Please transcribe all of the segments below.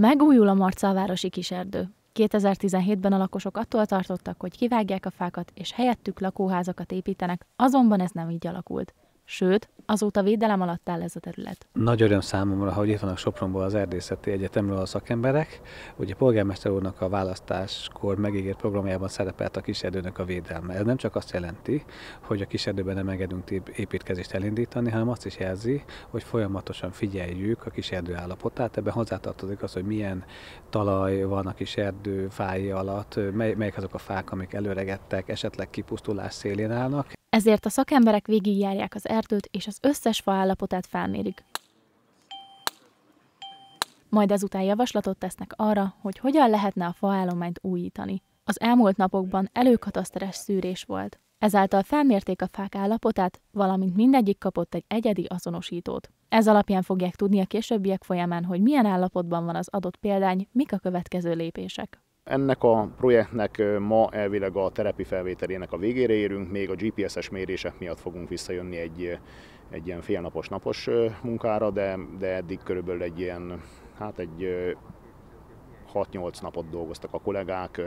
Megújul a Marcalvárosi kiserdő. 2017-ben a lakosok attól tartottak, hogy kivágják a fákat, és helyettük lakóházakat építenek, azonban ez nem így alakult. Sőt, Azóta védelem alatt áll ez a terület. Nagy öröm számomra, hogy itt vannak Sopronból az Erdészeti Egyetemről a szakemberek. Ugye a polgármester úrnak a választáskor megígért programjában szerepelt a kiserdőnek a védelme. Ez nem csak azt jelenti, hogy a kiserdőben nem engedünk építkezést elindítani, hanem azt is jelzi, hogy folyamatosan figyeljük a kiserdő állapotát. Ebben hozzátartozik az, hogy milyen talaj van a kiserdő fája alatt, mely, melyek azok a fák, amik előregettek, esetleg kipusztulás szélén állnak. Ezért a szakemberek végigjárják az erdőt és az az összes fa állapotát felmérik. Majd ezután javaslatot tesznek arra, hogy hogyan lehetne a faállományt újítani. Az elmúlt napokban előkataszteres szűrés volt. Ezáltal felmérték a fák állapotát, valamint mindegyik kapott egy egyedi azonosítót. Ez alapján fogják tudni a későbbiek folyamán, hogy milyen állapotban van az adott példány, mik a következő lépések. Ennek a projektnek ma elvileg a terepi felvételének a végére érünk, még a GPS-es mérések miatt fogunk visszajönni egy, egy ilyen félnapos napos munkára, de, de eddig körülbelül egy ilyen, hát egy 6-8 napot dolgoztak a kollégák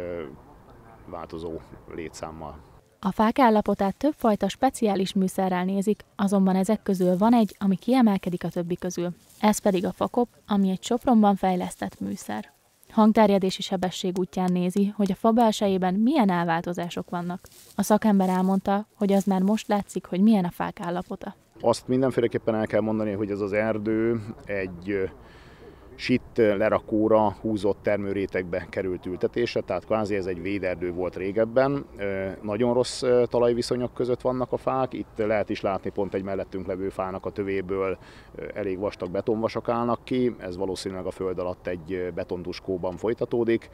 változó létszámmal. A fák állapotát többfajta speciális műszerrel nézik, azonban ezek közül van egy, ami kiemelkedik a többi közül. Ez pedig a fakop, ami egy Sopronban fejlesztett műszer. Hangterjedési sebesség útján nézi, hogy a fa belsejében milyen elváltozások vannak. A szakember elmondta, hogy az már most látszik, hogy milyen a fák állapota. Azt mindenféleképpen el kell mondani, hogy ez az erdő egy itt eh, lerakóra húzott termőrétegbe került ültetése, tehát kvázi ez egy véderdő volt régebben. Eh, nagyon rossz eh, talajviszonyok között vannak a fák, itt lehet is látni pont egy mellettünk levő fának a tövéből elég vastag betonvasak állnak ki, ez valószínűleg a föld alatt egy betonduskóban folytatódik.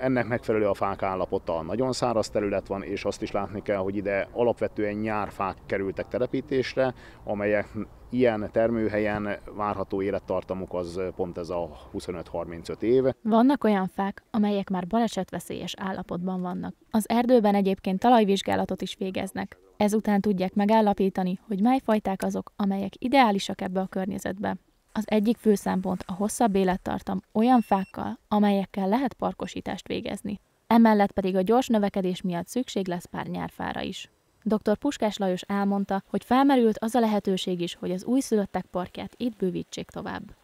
Ennek megfelelő a fák állapota, nagyon száraz terület van, és azt is látni kell, hogy ide alapvetően nyárfák kerültek telepítésre, amelyek ilyen termőhelyen várható élettartamuk az pont ez a 25-35 év. Vannak olyan fák, amelyek már balesetveszélyes állapotban vannak. Az erdőben egyébként talajvizsgálatot is végeznek. Ezután tudják megállapítani, hogy mely fajták azok, amelyek ideálisak ebbe a környezetbe. Az egyik fő szempont a hosszabb élettartam olyan fákkal, amelyekkel lehet parkosítást végezni. Emellett pedig a gyors növekedés miatt szükség lesz pár nyárfára is. Dr. Puskás Lajos elmondta, hogy felmerült az a lehetőség is, hogy az újszülöttek parkját itt bővítsék tovább.